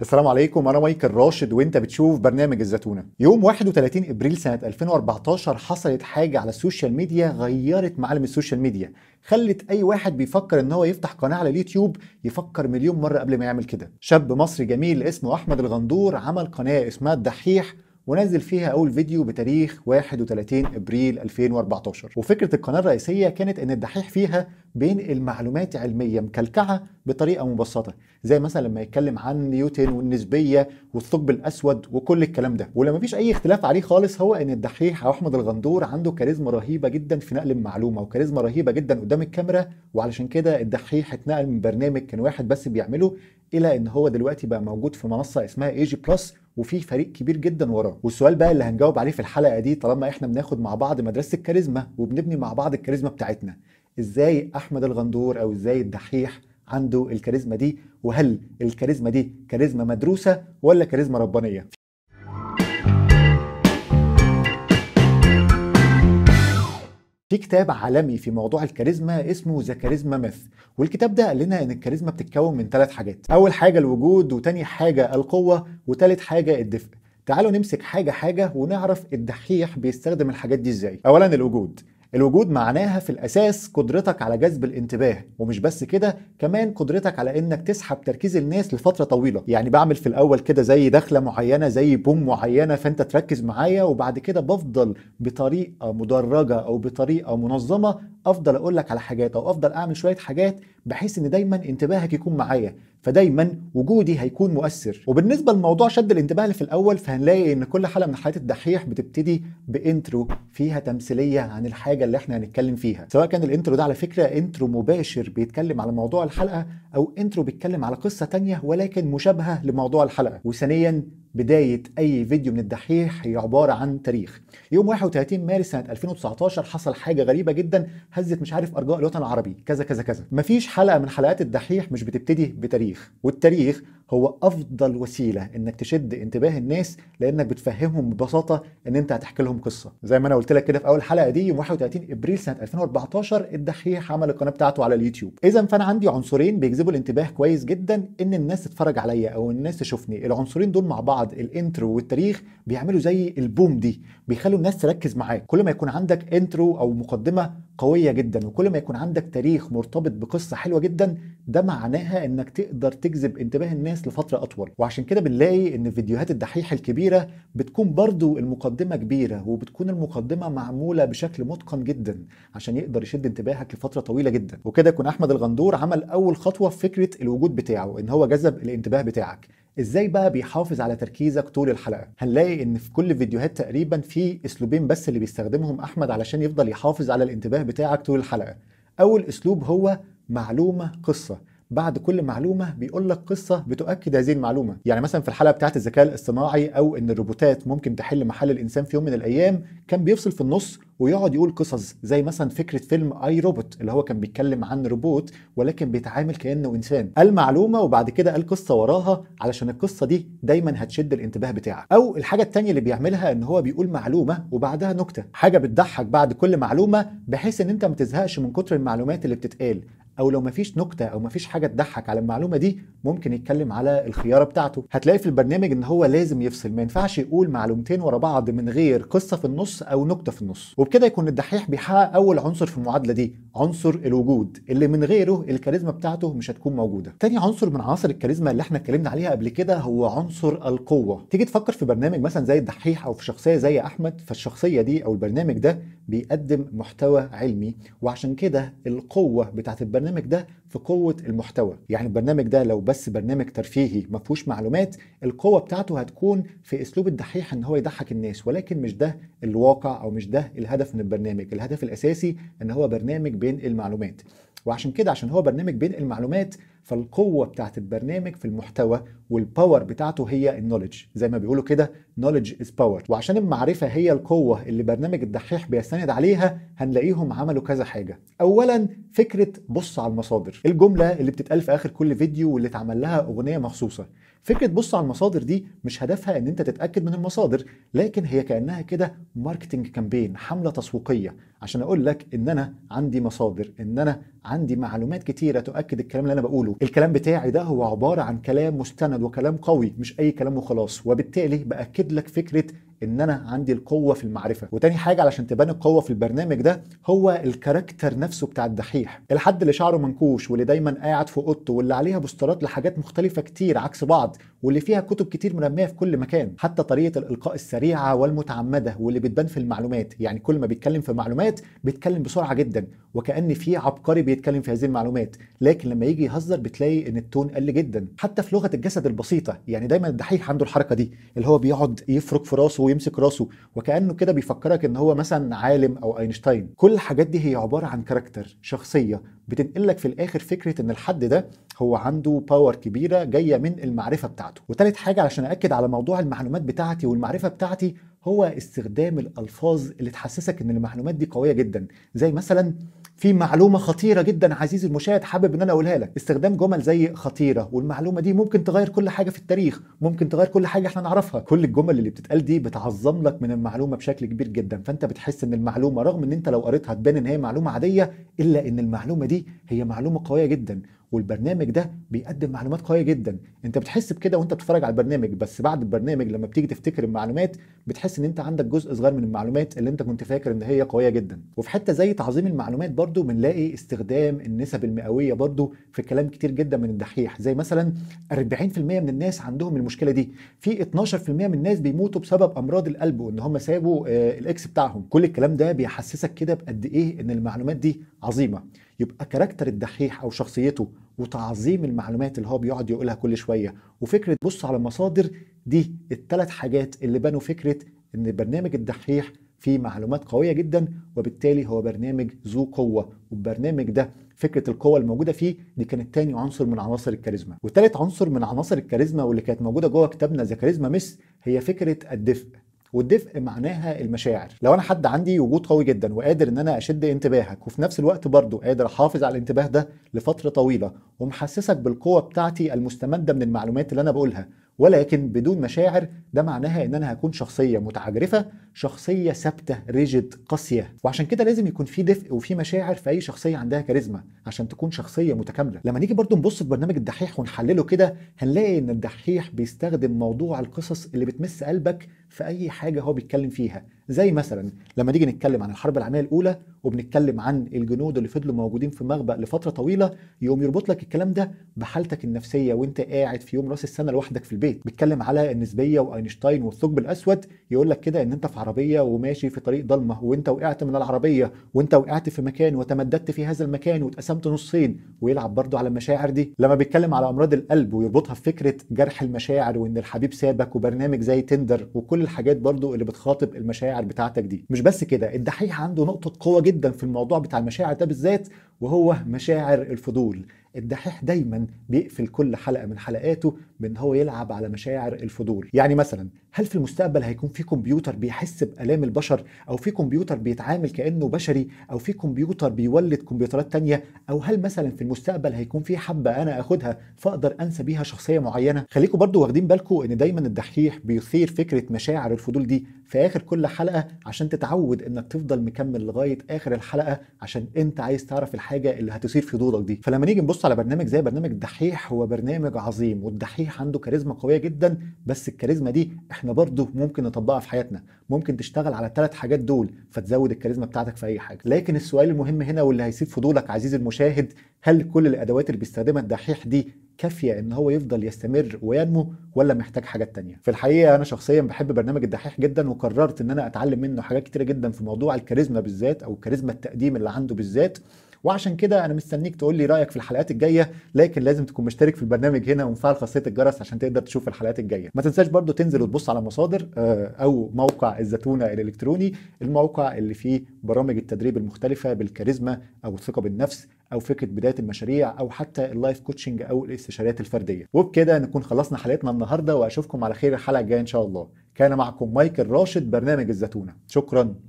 السلام عليكم انا مايكل راشد وانت بتشوف برنامج الزتونه يوم 31 ابريل سنه 2014 حصلت حاجه على السوشيال ميديا غيرت معالم السوشيال ميديا خلت اي واحد بيفكر ان هو يفتح قناه على اليوتيوب يفكر مليون مره قبل ما يعمل كده شاب مصري جميل اسمه احمد الغندور عمل قناه اسمها الدحيح ونزل فيها اول فيديو بتاريخ 31 ابريل 2014 وفكره القناه الرئيسيه كانت ان الدحيح فيها بينقل معلومات علميه مكلكعه بطريقه مبسطه زي مثلا لما يتكلم عن نيوتن والنسبيه والثقب الاسود وكل الكلام ده ولما مفيش اي اختلاف عليه خالص هو ان الدحيح او احمد الغندور عنده كاريزما رهيبه جدا في نقل المعلومه وكاريزما رهيبه جدا قدام الكاميرا وعلشان كده الدحيح اتنقل من برنامج كان واحد بس بيعمله الى ان هو دلوقتي بقى موجود في منصه اسمها اي جي بلس وفي فريق كبير جدا وراه والسؤال بقى اللي هنجاوب عليه في الحلقه دي طالما احنا بناخد مع بعض مدرسه الكاريزما وبنبني مع بعض الكاريزما بتاعتنا ازاي احمد الغندور او ازاي الدحيح عنده الكاريزما دي وهل الكاريزما دي كاريزما مدروسه ولا كاريزما ربانيه في كتاب عالمي في موضوع الكاريزما اسمه ذا كاريزما ميث والكتاب ده قال لنا ان الكاريزما بتتكون من ثلاث حاجات اول حاجه الوجود وتاني حاجه القوه وتالت حاجه الدفء تعالوا نمسك حاجه حاجه ونعرف الدحيح بيستخدم الحاجات دي ازاي اولا الوجود الوجود معناها في الأساس قدرتك على جذب الانتباه ومش بس كده كمان قدرتك على إنك تسحب تركيز الناس لفترة طويلة يعني بعمل في الأول كده زي دخلة معينة زي بوم معينة فأنت تركز معايا وبعد كده بفضل بطريقة مدرجة أو بطريقة منظمة افضل اقول لك على حاجات او افضل اعمل شويه حاجات بحيث ان دايما انتباهك يكون معايا فدايما وجودي هيكون مؤثر وبالنسبه لموضوع شد الانتباه اللي في الاول فهنلاقي ان كل حلقه من حلقات الدحيح بتبتدي بانترو فيها تمثيليه عن الحاجه اللي احنا هنتكلم فيها سواء كان الانترو ده على فكره انترو مباشر بيتكلم على موضوع الحلقه او انترو بيتكلم على قصه تانية ولكن مشابهه لموضوع الحلقه وثانيا بداية أي فيديو من الدحيح هي عبارة عن تاريخ يوم 31 مارس سنة 2019 حصل حاجة غريبة جدا هزت مش عارف أرجاء الوطن العربي كذا كذا كذا مفيش حلقة من حلقات الدحيح مش بتبتدي بتاريخ والتاريخ هو افضل وسيله انك تشد انتباه الناس لانك بتفهمهم ببساطه ان انت هتحكي لهم قصه زي ما انا قلت لك كده في اول حلقه دي يوم 31 ابريل سنه 2014 الدحيح عمل القناه بتاعته على اليوتيوب اذا فانا عندي عنصرين بيجذبوا الانتباه كويس جدا ان الناس تتفرج عليا او الناس تشوفني العنصرين دول مع بعض الانترو والتاريخ بيعملوا زي البوم دي بيخلوا الناس تركز معاك كل ما يكون عندك انترو او مقدمه قويه جدا وكل ما يكون عندك تاريخ مرتبط بقصه حلوه جدا ده معناها انك تقدر تجذب انتباه الناس لفتره اطول وعشان كده بنلاقي ان فيديوهات الدحيح الكبيره بتكون برضو المقدمه كبيره وبتكون المقدمه معموله بشكل متقن جدا عشان يقدر يشد انتباهك لفتره طويله جدا وكده يكون احمد الغندور عمل اول خطوه في فكره الوجود بتاعه ان هو جذب الانتباه بتاعك ازاي بقى بيحافظ على تركيزك طول الحلقه هنلاقي ان في كل فيديوهات تقريبا في اسلوبين بس اللي بيستخدمهم احمد علشان يفضل يحافظ على الانتباه بتاعك طول الحلقه اول اسلوب هو معلومه قصه بعد كل معلومه بيقول لك قصه بتؤكد هذه المعلومه يعني مثلا في الحلقه بتاعه الذكاء الاصطناعي او ان الروبوتات ممكن تحل محل الانسان في يوم من الايام كان بيفصل في النص ويقعد يقول قصص زي مثلا فكره فيلم اي روبوت اللي هو كان بيتكلم عن روبوت ولكن بيتعامل كانه انسان قال معلومه وبعد كده قال قصه وراها علشان القصه دي دايما هتشد الانتباه بتاعك او الحاجه الثانيه اللي بيعملها ان هو بيقول معلومه وبعدها نكته حاجه بتضحك بعد كل معلومه بحيث ان انت ما تزهقش من كتر المعلومات اللي بتتقال او لو مفيش نكته او مفيش حاجه تضحك على المعلومه دي ممكن يتكلم على الخياره بتاعته هتلاقي في البرنامج ان هو لازم يفصل ما ينفعش يقول معلومتين ورا بعض من غير قصه في النص او نكته في النص وبكده يكون الدحيح بيحقق اول عنصر في المعادله دي عنصر الوجود اللي من غيره الكاريزما بتاعته مش هتكون موجوده تاني عنصر من عناصر الكاريزما اللي احنا اتكلمنا عليها قبل كده هو عنصر القوه تيجي تفكر في برنامج مثلا زي الدحيح او في شخصيه زي احمد فالشخصيه دي او البرنامج ده بيقدم محتوى علمي وعشان كده القوه بتاعت البرنامج البرنامج ده في قوه المحتوى يعني البرنامج ده لو بس برنامج ترفيهي ما فيهوش معلومات القوه بتاعته هتكون في اسلوب الدحيح ان هو يضحك الناس ولكن مش ده الواقع او مش ده الهدف من البرنامج الهدف الاساسي ان هو برنامج بينقل معلومات وعشان كده عشان هو برنامج بينقل معلومات فالقوه بتاعت البرنامج في المحتوى والباور بتاعته هي النولج زي ما بيقولوا كده knowledge is power وعشان المعرفة هي القوة اللي برنامج الدحيح بيستند عليها هنلاقيهم عملوا كذا حاجة أولا فكرة بص على المصادر إيه الجملة اللي بتتقال في آخر كل فيديو واللي اتعمل لها أغنية مخصوصة فكرة بص على المصادر دي مش هدفها ان انت تتأكد من المصادر لكن هي كأنها كده ماركتنج كامبين حملة تسويقية عشان اقول لك ان انا عندي مصادر ان انا عندي معلومات كتيرة تؤكد الكلام اللي انا بقوله الكلام بتاعي ده هو عبارة عن كلام مستند وكلام قوي مش اي كلام وخلاص وبالتالي بأكد لك فكره ان انا عندي القوه في المعرفه وتاني حاجه علشان تبان القوه في البرنامج ده هو الكاركتر نفسه بتاع الدحيح الحد اللي شعره منكوش واللي دايما قاعد في اوضته واللي عليها بوسترات لحاجات مختلفه كتير عكس بعض واللي فيها كتب كتير مرميه في كل مكان حتى طريقه الالقاء السريعه والمتعمده واللي بتبان في المعلومات يعني كل ما بيتكلم في معلومات بيتكلم بسرعه جدا وكان في عبقري بيتكلم في هذه المعلومات لكن لما يجي يهزر بتلاقي ان التون قل جدا حتى في لغه الجسد البسيطه يعني دايما الدحيح عنده الحركه دي اللي هو بيقعد يفرك في راسه ويمسك راسه وكانه كده بيفكرك ان هو مثلا عالم او اينشتاين كل الحاجات دي هي عباره عن كاركتر شخصيه بتنقلك في الاخر فكره ان الحد ده هو عنده باور كبيره جايه من المعرفه بتاعته وثالث حاجه علشان اكد على موضوع المعلومات بتاعتي والمعرفه بتاعتي هو استخدام الالفاظ اللي تحسسك ان المعلومات دي قويه جدا زي مثلا في معلومه خطيره جدا عزيزي المشاهد حابب ان انا اقولها لك استخدام جمل زي خطيره والمعلومه دي ممكن تغير كل حاجه في التاريخ ممكن تغير كل حاجه احنا نعرفها كل الجمل اللي بتتقال دي بتعظم لك من المعلومه بشكل كبير جدا فانت بتحس ان المعلومه رغم ان انت لو قريتها تبان ان هي معلومه عاديه الا ان المعلومه دي هي معلومه قويه جدا والبرنامج ده بيقدم معلومات قويه جدا انت بتحس بكده وانت بتتفرج على البرنامج بس بعد البرنامج لما بتيجي تفتكر المعلومات بتحس ان انت عندك جزء صغير من المعلومات اللي انت كنت فاكر ان هي قويه جدا وفي حته زي تعظيم المعلومات برضو بنلاقي استخدام النسب المئويه برضو في كلام كتير جدا من الدحيح زي مثلا 40% من الناس عندهم المشكله دي في 12% من الناس بيموتوا بسبب امراض القلب وان هم سابوا آه، الاكس بتاعهم كل الكلام ده بيحسسك كده بقد ايه ان المعلومات دي عظيمه يبقى كاركتر الدحيح او شخصيته وتعظيم المعلومات اللي هو بيقعد يقولها كل شويه وفكره بص على مصادر دي الثلاث حاجات اللي بنوا فكره ان برنامج الدحيح فيه معلومات قويه جدا وبالتالي هو برنامج ذو قوه والبرنامج ده فكره القوه الموجوده فيه دي كانت تاني عنصر من عناصر الكاريزما وتالت عنصر من عناصر الكاريزما واللي كانت موجوده جوه كتابنا ذا كاريزما مس هي فكره الدفء والدفء معناها المشاعر لو انا حد عندي وجود قوي جدا وقادر ان انا اشد انتباهك وفي نفس الوقت برضه قادر احافظ على الانتباه ده لفتره طويله ومحسسك بالقوه بتاعتي المستمده من المعلومات اللي انا بقولها ولكن بدون مشاعر ده معناها ان انا هكون شخصيه متعجرفه شخصيه ثابته ريجيد قاسيه وعشان كده لازم يكون في دفء وفي مشاعر في اي شخصيه عندها كاريزما عشان تكون شخصيه متكامله لما نيجي برضو نبص في برنامج الدحيح ونحلله كده هنلاقي ان الدحيح بيستخدم موضوع القصص اللي بتمس قلبك في اي حاجه هو بيتكلم فيها زي مثلا لما نيجي نتكلم عن الحرب العالميه الاولى وبنتكلم عن الجنود اللي فضلوا موجودين في مخبأ لفتره طويله يقوم يربط لك الكلام ده بحالتك النفسيه وانت قاعد في يوم راس السنه لوحدك في البيت بيتكلم على النسبيه واينشتاين والثقب الاسود يقول لك كده ان انت في عربيه وماشي في طريق ضلمه وانت وقعت من العربيه وانت وقعت في مكان وتمددت في هذا المكان واتقسمت نصين ويلعب برضه على المشاعر دي لما بيتكلم على امراض القلب ويربطها بفكره جرح المشاعر وان الحبيب سابك وبرنامج زي تندر وكل الحاجات برضو اللي بتخاطب المشاعر بتاعتك دي مش بس كده الدحيح عنده نقطه قوه جدا في الموضوع بتاع المشاعر ده بالذات وهو مشاعر الفضول الدحيح دايما بيقفل كل حلقه من حلقاته بان هو يلعب على مشاعر الفضول يعني مثلا هل في المستقبل هيكون في كمبيوتر بيحس بالام البشر او في كمبيوتر بيتعامل كانه بشري او في كمبيوتر بيولد كمبيوترات تانية او هل مثلا في المستقبل هيكون في حبه انا اخدها فاقدر انسى بيها شخصيه معينه خليكم برضو واخدين بالكم ان دايما الدحيح بيثير فكره مشاعر الفضول دي في اخر كل حلقه عشان تتعود انك تفضل مكمل لغايه اخر الحلقه عشان انت عايز تعرف الحاجه اللي هتثير فضولك دي فلما نيجي نبص على برنامج زي برنامج الدحيح هو برنامج عظيم والدحيح عنده كاريزما قويه جدا بس الكاريزما دي احنا برضه ممكن نطبقها في حياتنا ممكن تشتغل على الثلاث حاجات دول فتزود الكاريزما بتاعتك في اي حاجه لكن السؤال المهم هنا واللي هيثير فضولك عزيزي المشاهد هل كل الادوات اللي بيستخدمها الدحيح دي كافيه ان هو يفضل يستمر وينمو ولا محتاج حاجات تانية في الحقيقه انا شخصيا بحب برنامج الدحيح جدا وقررت ان انا اتعلم منه حاجات كتيره جدا في موضوع الكاريزما بالذات او كاريزما التقديم اللي عنده بالذات وعشان كده انا مستنيك تقول لي رايك في الحلقات الجايه لكن لازم تكون مشترك في البرنامج هنا ومفعل خاصيه الجرس عشان تقدر تشوف الحلقات الجايه ما تنساش برضو تنزل وتبص على مصادر آه، او موقع الزتونه الالكتروني الموقع اللي فيه برامج التدريب المختلفه بالكاريزما او الثقه بالنفس او فكره بدايه المشاريع او حتى اللايف كوتشنج او الاستشارات الفرديه وبكده نكون خلصنا حلقتنا النهارده واشوفكم على خير الحلقه الجايه ان شاء الله كان معكم مايكل راشد برنامج الزتونه شكرا